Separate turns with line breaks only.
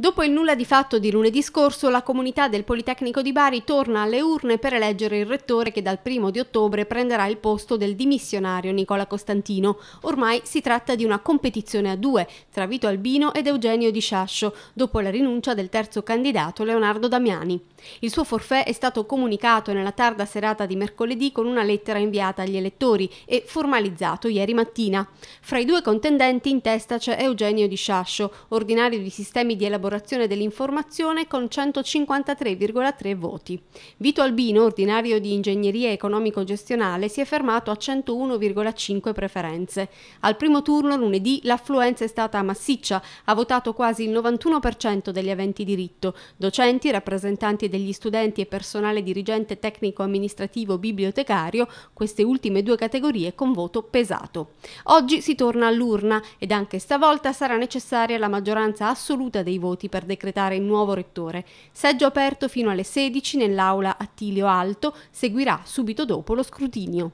Dopo il nulla di fatto di lunedì scorso, la comunità del Politecnico di Bari torna alle urne per eleggere il rettore che dal primo di ottobre prenderà il posto del dimissionario Nicola Costantino. Ormai si tratta di una competizione a due, tra Vito Albino ed Eugenio Di Sciascio, dopo la rinuncia del terzo candidato Leonardo Damiani. Il suo forfè è stato comunicato nella tarda serata di mercoledì con una lettera inviata agli elettori e formalizzato ieri mattina. Fra i due contendenti in testa c'è Eugenio Di Sciascio, ordinario di sistemi di elaborazione elaborazione dell'informazione con 153,3 voti. Vito Albino, ordinario di ingegneria economico-gestionale, si è fermato a 101,5 preferenze. Al primo turno lunedì l'affluenza è stata massiccia, ha votato quasi il 91% degli aventi diritto, docenti, rappresentanti degli studenti e personale dirigente tecnico-amministrativo bibliotecario, queste ultime due categorie con voto pesato. Oggi si torna all'urna ed anche stavolta sarà necessaria la maggioranza assoluta dei voti voti per decretare il nuovo rettore. Seggio aperto fino alle 16 nell'aula Attilio Alto, seguirà subito dopo lo scrutinio.